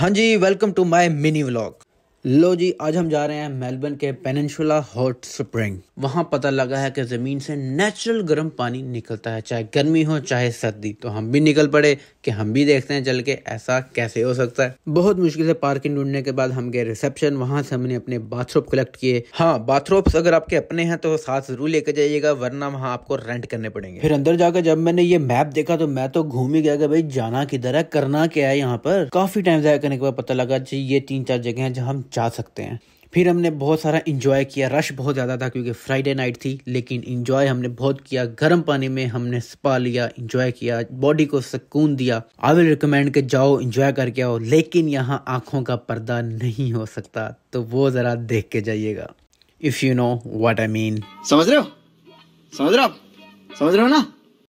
हाँ जी welcome to my mini vlog लो जी आज हम जा रहे हैं मेलबर्न के पेनशुला हॉट स्प्रिंग वहां पता लगा है कि ज़मीन से नेचुरल गर्म पानी निकलता है चाहे गर्मी हो चाहे सर्दी तो हम भी निकल पड़े कि हम भी देखते हैं चल के ऐसा कैसे हो सकता है बहुत मुश्किल से पार्किंग ढूंढने के बाद हम गए रिसेप्शन वहां से हमने अपने बाथरूम कलेक्ट किए हाँ बाथरूम अगर आपके अपने हैं तो साथ जरूर लेके जाइएगा वरना वहाँ आपको रेंट करने पड़ेंगे फिर अंदर जाकर जब मैंने ये मैप देखा तो मैं तो घूम ही गया भाई जाना किधर है करना क्या है यहाँ पर काफी टाइम जाया करने के बाद पता लगा जी ये तीन चार जगह है जहाँ जा सकते हैं फिर हमने बहुत सारा इन्जॉय किया रश बहुत ज़्यादा था क्योंकि फ्राइडे नाइट थी लेकिन इन्जॉय हमने बहुत किया गर्म पानी में हमने स्पा लिया इन्जॉय किया बॉडी को सुकून दिया आई विल रिकमेंड के जाओ इन्जॉय करके आओ लेकिन यहाँ आँखों का पर्दा नहीं हो सकता तो वो ज़रा देख के जाइएगा if you know what I mean समझ रहे हो समझ रहे हो समझ रहे हो ना